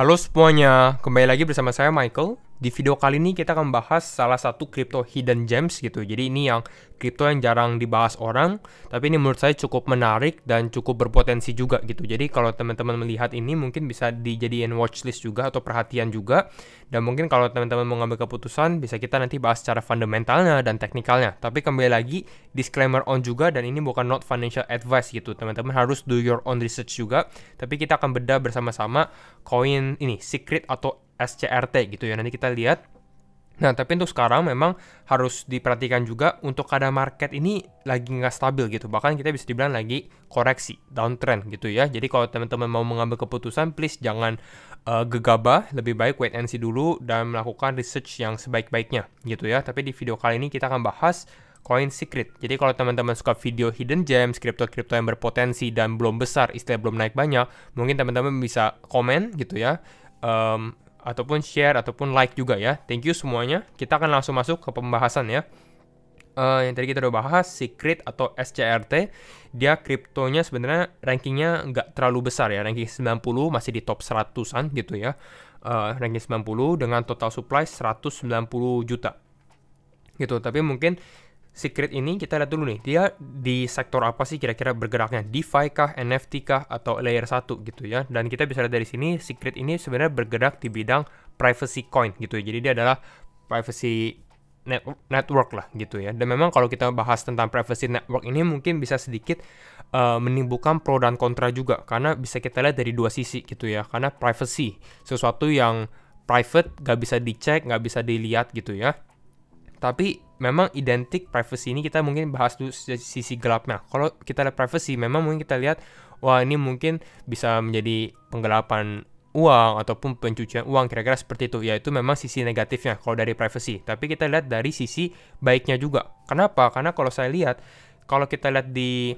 Halo semuanya, kembali lagi bersama saya Michael di video kali ini kita akan bahas salah satu crypto hidden gems gitu. Jadi ini yang crypto yang jarang dibahas orang, tapi ini menurut saya cukup menarik dan cukup berpotensi juga gitu. Jadi kalau teman-teman melihat ini mungkin bisa dijadikan watchlist juga atau perhatian juga. Dan mungkin kalau teman-teman mau ngambil keputusan bisa kita nanti bahas secara fundamentalnya dan teknikalnya. Tapi kembali lagi disclaimer on juga dan ini bukan not financial advice gitu. Teman-teman harus do your own research juga. Tapi kita akan bedah bersama-sama koin ini secret atau SCRT gitu ya. Nanti kita lihat. Nah, tapi untuk sekarang memang harus diperhatikan juga untuk ada market ini lagi nggak stabil gitu. Bahkan kita bisa dibilang lagi koreksi, downtrend gitu ya. Jadi kalau teman-teman mau mengambil keputusan, please jangan uh, gegabah. Lebih baik wait and see dulu dan melakukan research yang sebaik-baiknya gitu ya. Tapi di video kali ini kita akan bahas Coin Secret. Jadi kalau teman-teman suka video hidden gems, kripto-kripto yang berpotensi dan belum besar, istilah belum naik banyak, mungkin teman-teman bisa komen gitu ya. Um, ataupun share ataupun like juga ya. Thank you semuanya. Kita akan langsung masuk ke pembahasan ya. Uh, yang tadi kita udah bahas Secret atau SCRT dia kriptonya sebenarnya rankingnya nggak terlalu besar ya ranking 90 masih di top 100an gitu ya uh, ranking 90 dengan total supply 190 juta gitu tapi mungkin Secret ini kita lihat dulu nih, dia di sektor apa sih kira-kira bergeraknya? DeFi kah, NFT kah, atau layer 1 gitu ya. Dan kita bisa lihat dari sini, Secret ini sebenarnya bergerak di bidang privacy coin gitu ya. Jadi dia adalah privacy net network lah gitu ya. Dan memang kalau kita bahas tentang privacy network ini mungkin bisa sedikit uh, menimbulkan pro dan kontra juga. Karena bisa kita lihat dari dua sisi gitu ya. Karena privacy, sesuatu yang private, nggak bisa dicek, nggak bisa dilihat gitu ya. Tapi memang identik privacy ini kita mungkin bahas dulu sisi gelapnya. Kalau kita lihat privacy, memang mungkin kita lihat wah ini mungkin bisa menjadi penggelapan uang ataupun pencucian uang kira-kira seperti itu yaitu memang sisi negatifnya kalau dari privacy tapi kita lihat dari sisi baiknya juga kenapa karena kalau saya lihat kalau kita lihat di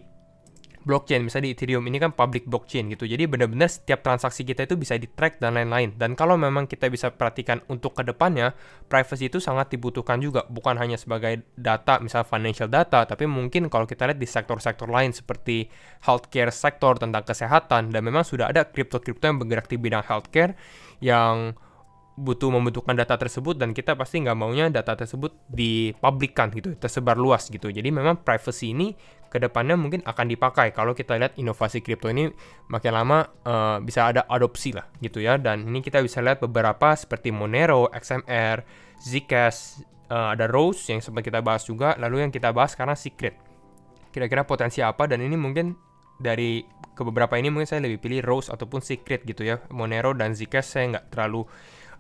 blockchain, misalnya di Ethereum ini kan public blockchain gitu. Jadi benar-benar setiap transaksi kita itu bisa di-track dan lain-lain. Dan kalau memang kita bisa perhatikan untuk kedepannya, privacy itu sangat dibutuhkan juga. Bukan hanya sebagai data, misalnya financial data, tapi mungkin kalau kita lihat di sektor-sektor lain seperti healthcare sektor tentang kesehatan, dan memang sudah ada kripto-kripto yang bergerak di bidang healthcare yang butuh membutuhkan data tersebut dan kita pasti nggak maunya data tersebut dipublikkan gitu, tersebar luas gitu. Jadi memang privacy ini kedepannya mungkin akan dipakai kalau kita lihat inovasi kripto ini makin lama uh, bisa ada adopsi lah gitu ya. Dan ini kita bisa lihat beberapa seperti Monero, XMR, Zcash, uh, ada Rose yang sempat kita bahas juga. Lalu yang kita bahas karena Secret. Kira-kira potensi apa dan ini mungkin dari ke beberapa ini mungkin saya lebih pilih Rose ataupun Secret gitu ya. Monero dan Zcash saya nggak terlalu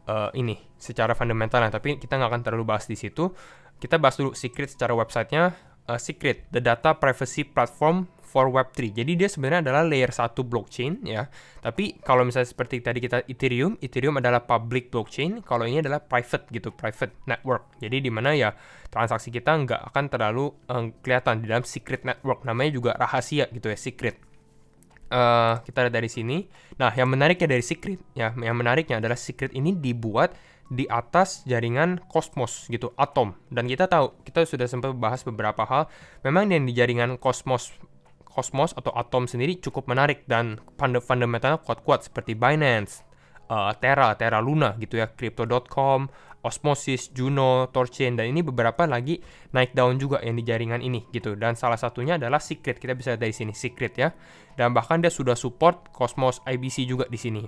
uh, ini secara fundamentalnya tapi kita nggak akan terlalu bahas di situ kita bahas dulu secret secara websitenya uh, secret the data privacy platform for web3 jadi dia sebenarnya adalah layer satu blockchain ya tapi kalau misalnya seperti tadi kita ethereum ethereum adalah public blockchain kalau ini adalah private gitu private network jadi dimana ya transaksi kita nggak akan terlalu uh, kelihatan di dalam secret network namanya juga rahasia gitu ya secret uh, kita lihat dari sini. Nah, yang menariknya dari Secret, ya, yang menariknya adalah Secret ini dibuat di atas jaringan kosmos gitu, atom. Dan kita tahu, kita sudah sempat bahas beberapa hal. Memang yang di jaringan kosmos kosmos atau atom sendiri cukup menarik dan fundamentalnya kuat-kuat seperti Binance, uh, eh, Terra, Terra Luna gitu ya, crypto.com, Osmosis, Juno, Torchain, dan ini beberapa lagi naik daun juga yang di jaringan ini gitu. Dan salah satunya adalah Secret, kita bisa dari sini Secret ya. Dan bahkan dia sudah support Cosmos IBC juga di sini.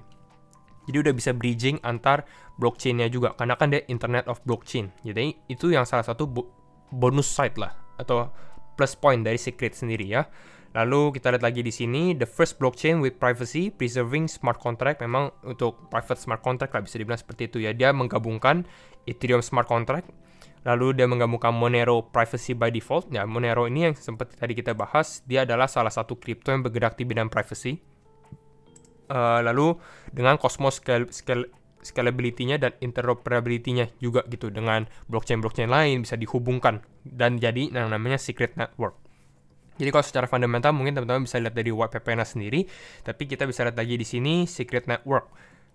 Jadi udah bisa bridging antar blockchainnya juga, karena kan dia Internet of Blockchain. Jadi itu yang salah satu bonus side lah, atau plus point dari Secret sendiri ya. Lalu kita lihat lagi di sini, the first blockchain with privacy preserving smart contract. Memang untuk private smart contract lah bisa dibilang seperti itu ya. Dia menggabungkan Ethereum smart contract, lalu dia menggabungkan Monero privacy by default. Ya, Monero ini yang sempat tadi kita bahas, dia adalah salah satu kripto yang bergerak di bidang privacy. Uh, lalu dengan Cosmos scale, scale scalability-nya dan interoperability-nya juga gitu dengan blockchain-blockchain lain bisa dihubungkan dan jadi yang namanya secret network. Jadi kalau secara fundamental mungkin teman-teman bisa lihat dari WPP-nya sendiri, tapi kita bisa lihat lagi di sini Secret Network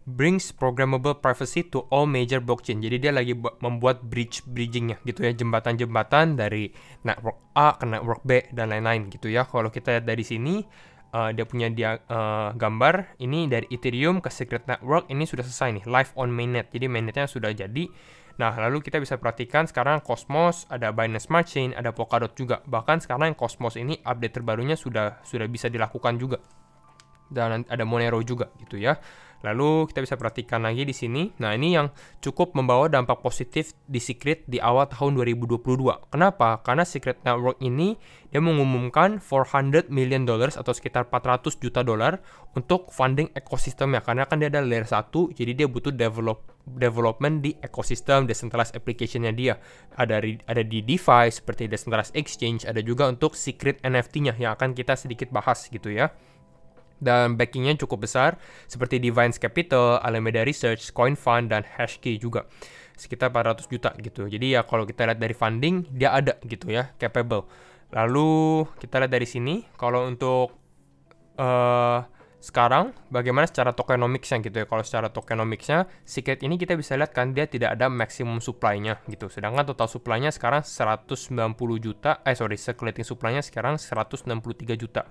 brings programmable privacy to all major blockchain. Jadi dia lagi membuat bridge bridgingnya gitu ya, jembatan-jembatan dari network A ke network B dan lain-lain gitu ya. Kalau kita lihat dari sini uh, dia punya dia uh, gambar ini dari Ethereum ke Secret Network ini sudah selesai nih live on mainnet. Jadi mainnetnya sudah jadi Nah, lalu kita bisa perhatikan sekarang Cosmos, ada Binance Smart Chain, ada Polkadot juga. Bahkan sekarang yang Cosmos ini update terbarunya sudah sudah bisa dilakukan juga. Dan ada Monero juga gitu ya. Lalu kita bisa perhatikan lagi di sini. Nah, ini yang cukup membawa dampak positif di Secret di awal tahun 2022. Kenapa? Karena Secret Network ini dia mengumumkan 400 million dollars atau sekitar 400 juta dolar untuk funding ekosistemnya karena kan dia ada layer 1, jadi dia butuh develop development di ekosistem decentralized application-nya dia. Ada di ada di DeFi seperti decentralized exchange, ada juga untuk secret NFT-nya yang akan kita sedikit bahas gitu ya dan backingnya cukup besar seperti Divines Capital, Alameda Research, Coin Fund, dan Hashkey juga sekitar 400 juta gitu. Jadi ya kalau kita lihat dari funding dia ada gitu ya, capable. Lalu kita lihat dari sini kalau untuk uh, sekarang, bagaimana secara tokenomicsnya gitu ya? Kalau secara tokenomicsnya, Secret ini kita bisa lihat kan dia tidak ada maximum supply-nya gitu. Sedangkan total supply-nya sekarang 190 juta, eh sorry, circulating supply-nya sekarang 163 juta.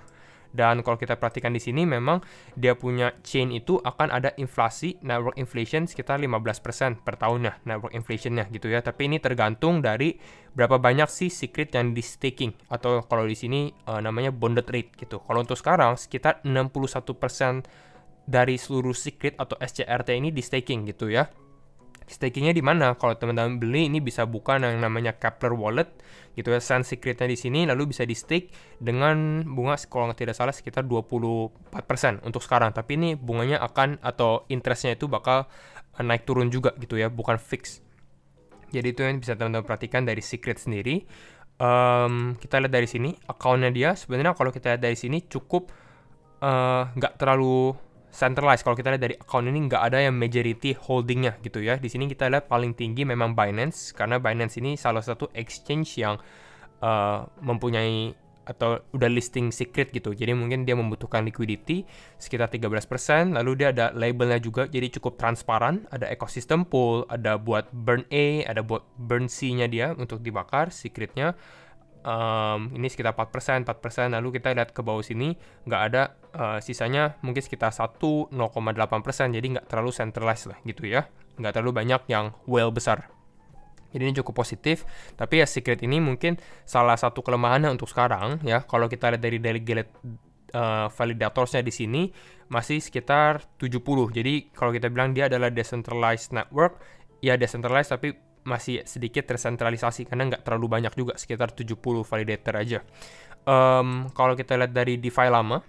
Dan kalau kita perhatikan di sini memang dia punya chain itu akan ada inflasi network inflation sekitar 15% per tahunnya network inflationnya gitu ya. Tapi ini tergantung dari berapa banyak sih secret yang di staking atau kalau di sini uh, namanya bonded rate gitu. Kalau untuk sekarang sekitar 61% dari seluruh secret atau SCRT ini di staking gitu ya stakingnya di mana kalau teman-teman beli ini bisa buka yang namanya Kepler Wallet gitu ya Sun Secretnya di sini lalu bisa di stake dengan bunga kalau tidak salah sekitar 24% untuk sekarang tapi ini bunganya akan atau interestnya itu bakal eh, naik turun juga gitu ya bukan fix jadi itu yang bisa teman-teman perhatikan dari Secret sendiri um, kita lihat dari sini akunnya dia sebenarnya kalau kita lihat dari sini cukup eh, nggak uh, terlalu centralized. Kalau kita lihat dari account ini nggak ada yang majority holdingnya gitu ya. Di sini kita lihat paling tinggi memang Binance karena Binance ini salah satu exchange yang uh, mempunyai atau udah listing secret gitu. Jadi mungkin dia membutuhkan liquidity sekitar 13%, lalu dia ada labelnya juga jadi cukup transparan, ada ekosistem pool, ada buat burn A, ada buat burn C-nya dia untuk dibakar secretnya um, ini sekitar 4%, persen, 4%, persen. lalu kita lihat ke bawah sini, nggak ada uh, sisanya mungkin sekitar 1, 0,8%, jadi nggak terlalu centralized lah gitu ya. Nggak terlalu banyak yang well besar. Jadi ini cukup positif, tapi ya secret ini mungkin salah satu kelemahannya untuk sekarang ya. Kalau kita lihat dari delegate uh, eh, validatorsnya di sini masih sekitar 70. Jadi kalau kita bilang dia adalah decentralized network, ya decentralized tapi masih sedikit tersentralisasi karena nggak terlalu banyak juga sekitar 70 validator aja. Um, kalau kita lihat dari DeFi lama,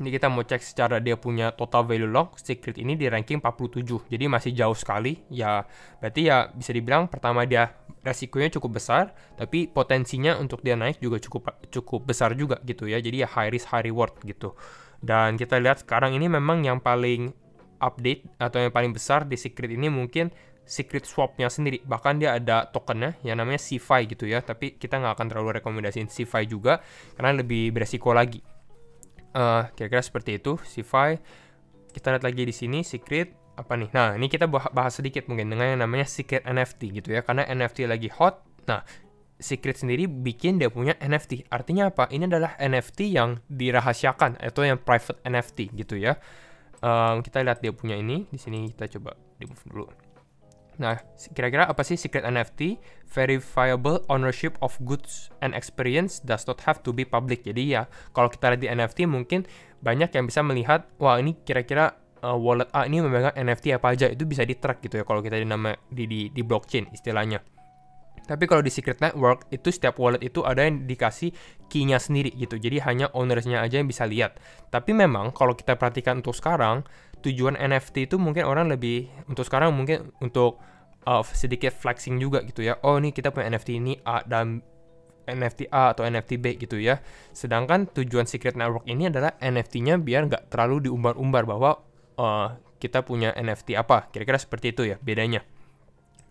ini kita mau cek secara dia punya total value lock secret ini di ranking 47. Jadi masih jauh sekali. Ya berarti ya bisa dibilang pertama dia resikonya cukup besar, tapi potensinya untuk dia naik juga cukup cukup besar juga gitu ya. Jadi ya high risk high reward gitu. Dan kita lihat sekarang ini memang yang paling update atau yang paling besar di secret ini mungkin secret swapnya sendiri bahkan dia ada tokennya yang namanya CFI gitu ya tapi kita nggak akan terlalu rekomendasiin CFI juga karena lebih beresiko lagi eh, kira-kira uh, seperti itu CFI kita lihat lagi di sini secret apa nih nah ini kita bahas sedikit mungkin dengan yang namanya secret NFT gitu ya karena NFT lagi hot nah Secret sendiri bikin dia punya NFT. Artinya apa? Ini adalah NFT yang dirahasiakan atau yang private NFT gitu ya. Um, kita lihat dia punya ini. Di sini kita coba remove dulu. Nah, kira-kira apa sih secret NFT? Verifiable ownership of goods and experience does not have to be public. Jadi ya, kalau kita lihat di NFT mungkin banyak yang bisa melihat, wah ini kira-kira uh, wallet A ini memegang NFT apa aja. Itu bisa di-track gitu ya kalau kita di nama di, di di blockchain istilahnya. Tapi kalau di Secret Network itu setiap wallet itu ada yang dikasih key-nya sendiri gitu. Jadi hanya ownersnya aja yang bisa lihat. Tapi memang kalau kita perhatikan untuk sekarang, tujuan NFT itu mungkin orang lebih untuk sekarang mungkin untuk uh, sedikit flexing juga gitu ya. Oh, ini kita punya NFT ini A dan NFT A atau NFT B gitu ya. Sedangkan tujuan Secret Network ini adalah NFT-nya biar nggak terlalu diumbar-umbar bahwa uh, kita punya NFT apa. Kira-kira seperti itu ya bedanya.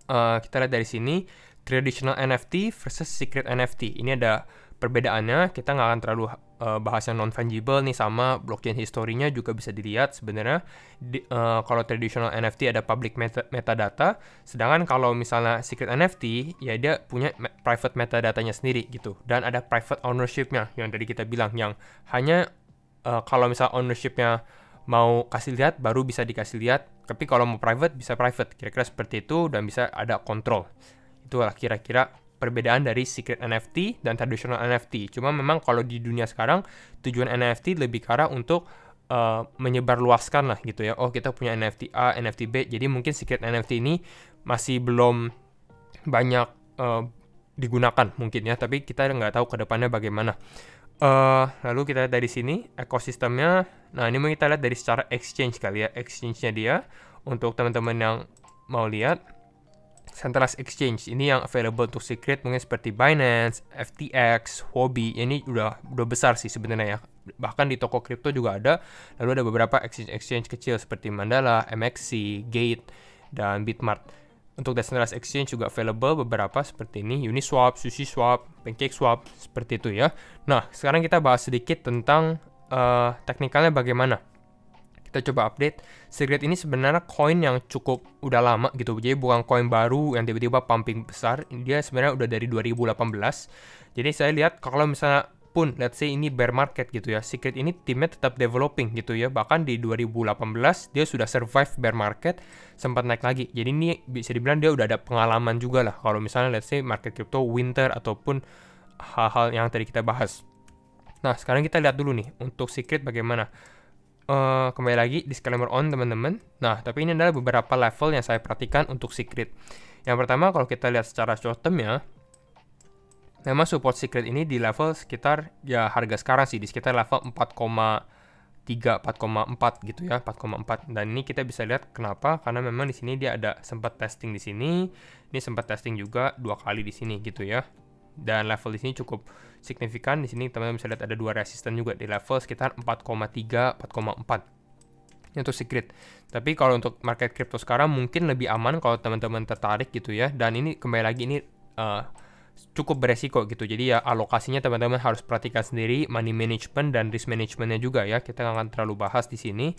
Uh, kita lihat dari sini traditional NFT versus secret NFT. Ini ada perbedaannya. Kita nggak akan terlalu uh, bahas non fungible nih sama blockchain historinya juga bisa dilihat sebenarnya di, uh, kalau traditional NFT ada public meta metadata sedangkan kalau misalnya secret NFT ya dia punya me private metadatanya sendiri gitu dan ada private ownershipnya yang tadi kita bilang yang hanya uh, kalau misal ownershipnya mau kasih lihat baru bisa dikasih lihat tapi kalau mau private bisa private kira-kira seperti itu dan bisa ada kontrol itulah kira-kira perbedaan dari secret NFT dan traditional NFT. Cuma memang kalau di dunia sekarang tujuan NFT lebih karena untuk uh, menyebarluaskan lah gitu ya. Oh kita punya NFT A, NFT B. Jadi mungkin secret NFT ini masih belum banyak uh, digunakan mungkin ya. Tapi kita nggak tahu kedepannya bagaimana. Uh, lalu kita lihat dari sini ekosistemnya. Nah ini mau kita lihat dari secara exchange kali ya. Exchange-nya dia untuk teman-teman yang mau lihat centralized exchange ini yang available untuk secret mungkin seperti Binance, FTX, Huobi ini udah udah besar sih sebenarnya ya bahkan di toko kripto juga ada lalu ada beberapa exchange exchange kecil seperti Mandala, MXC, Gate dan Bitmart untuk decentralized exchange juga available beberapa seperti ini Uniswap, SushiSwap, PancakeSwap seperti itu ya. Nah, sekarang kita bahas sedikit tentang uh, teknikalnya bagaimana kita coba update. secret ini sebenarnya koin yang cukup udah lama gitu. Jadi bukan koin baru yang tiba-tiba pumping besar. Dia sebenarnya udah dari 2018. Jadi saya lihat kalau misalnya pun let's say ini bear market gitu ya Secret ini timnya tetap developing gitu ya bahkan di 2018 dia sudah survive bear market sempat naik lagi jadi ini bisa dibilang dia udah ada pengalaman juga lah kalau misalnya let's say market crypto winter ataupun hal-hal yang tadi kita bahas nah sekarang kita lihat dulu nih untuk Secret bagaimana uh, kembali lagi disclaimer on teman-teman. Nah, tapi ini adalah beberapa level yang saya perhatikan untuk secret. Yang pertama kalau kita lihat secara short term ya, memang support secret ini di level sekitar ya harga sekarang sih di sekitar level 4,3 4,4 gitu ya 4,4 dan ini kita bisa lihat kenapa karena memang di sini dia ada sempat testing di sini ini sempat testing juga dua kali di sini gitu ya dan level di sini cukup signifikan. Di sini teman-teman bisa lihat ada dua resisten juga di level sekitar 4,3, 4,4 untuk secret. Tapi kalau untuk market crypto sekarang mungkin lebih aman kalau teman-teman tertarik gitu ya. Dan ini kembali lagi ini uh, cukup beresiko gitu. Jadi ya alokasinya teman-teman harus perhatikan sendiri money management dan risk managementnya juga ya. Kita nggak akan terlalu bahas di sini.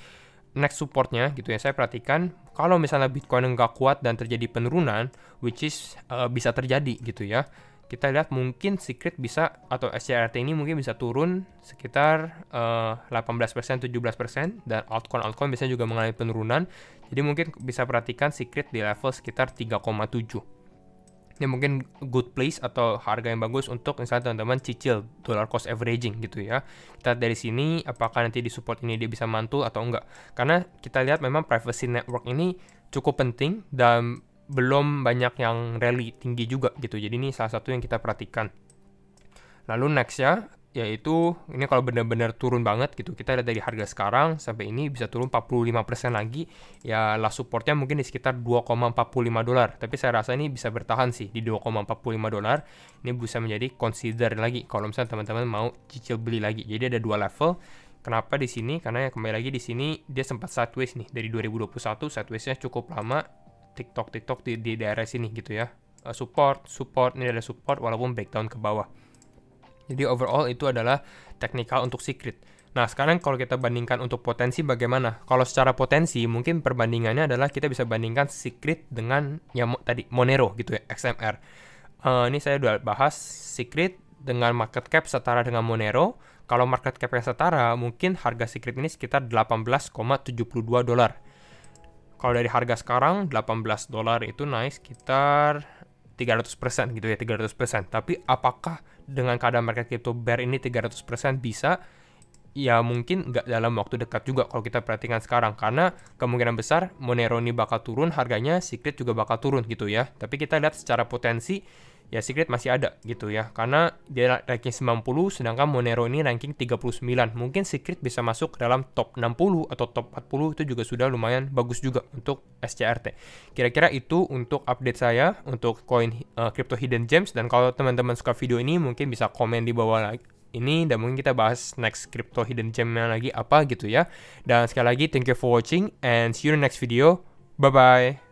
Next supportnya gitu ya saya perhatikan kalau misalnya Bitcoin nggak kuat dan terjadi penurunan, which is uh, bisa terjadi gitu ya kita lihat mungkin Secret bisa atau SCRT ini mungkin bisa turun sekitar uh, 18% 17% dan altcoin altcoin biasanya juga mengalami penurunan. Jadi mungkin bisa perhatikan Secret di level sekitar 3,7. Ini mungkin good place atau harga yang bagus untuk misalnya teman-teman cicil dollar cost averaging gitu ya. Kita dari sini apakah nanti di support ini dia bisa mantul atau enggak. Karena kita lihat memang privacy network ini cukup penting dan belum banyak yang rally tinggi juga gitu. Jadi ini salah satu yang kita perhatikan. Lalu next ya, yaitu ini kalau benar-benar turun banget gitu. Kita lihat dari harga sekarang sampai ini bisa turun 45% lagi. Ya lah supportnya mungkin di sekitar 2,45 dolar. Tapi saya rasa ini bisa bertahan sih di 2,45 dolar. Ini bisa menjadi consider lagi kalau misalnya teman-teman mau cicil beli lagi. Jadi ada dua level. Kenapa di sini? Karena ya kembali lagi di sini dia sempat sideways nih dari 2021 sidewaysnya cukup lama TikTok TikTok di, di daerah sini gitu ya. Uh, support, support, ini ada support walaupun breakdown ke bawah. Jadi overall itu adalah teknikal untuk secret. Nah, sekarang kalau kita bandingkan untuk potensi bagaimana? Kalau secara potensi, mungkin perbandingannya adalah kita bisa bandingkan Secret dengan yang tadi Monero gitu ya, XMR. Uh, eh, ini saya udah bahas Secret dengan market cap setara dengan Monero. Kalau market cap yang setara, mungkin harga Secret ini sekitar 18,72 dolar. Kalau dari harga sekarang 18 dolar itu naik sekitar 300% gitu ya, 300%. Tapi apakah dengan keadaan market crypto bear ini 300% bisa? Ya mungkin nggak dalam waktu dekat juga kalau kita perhatikan sekarang. Karena kemungkinan besar Monero ini bakal turun, harganya Secret juga bakal turun gitu ya. Tapi kita lihat secara potensi ya Secret masih ada gitu ya karena dia ranking 90 sedangkan Monero ini ranking 39 mungkin Secret bisa masuk dalam top 60 atau top 40 itu juga sudah lumayan bagus juga untuk SCRT kira-kira itu untuk update saya untuk koin uh, crypto hidden gems dan kalau teman-teman suka video ini mungkin bisa komen di bawah ini dan mungkin kita bahas next crypto hidden gemnya lagi apa gitu ya dan sekali lagi thank you for watching and see you in the next video bye bye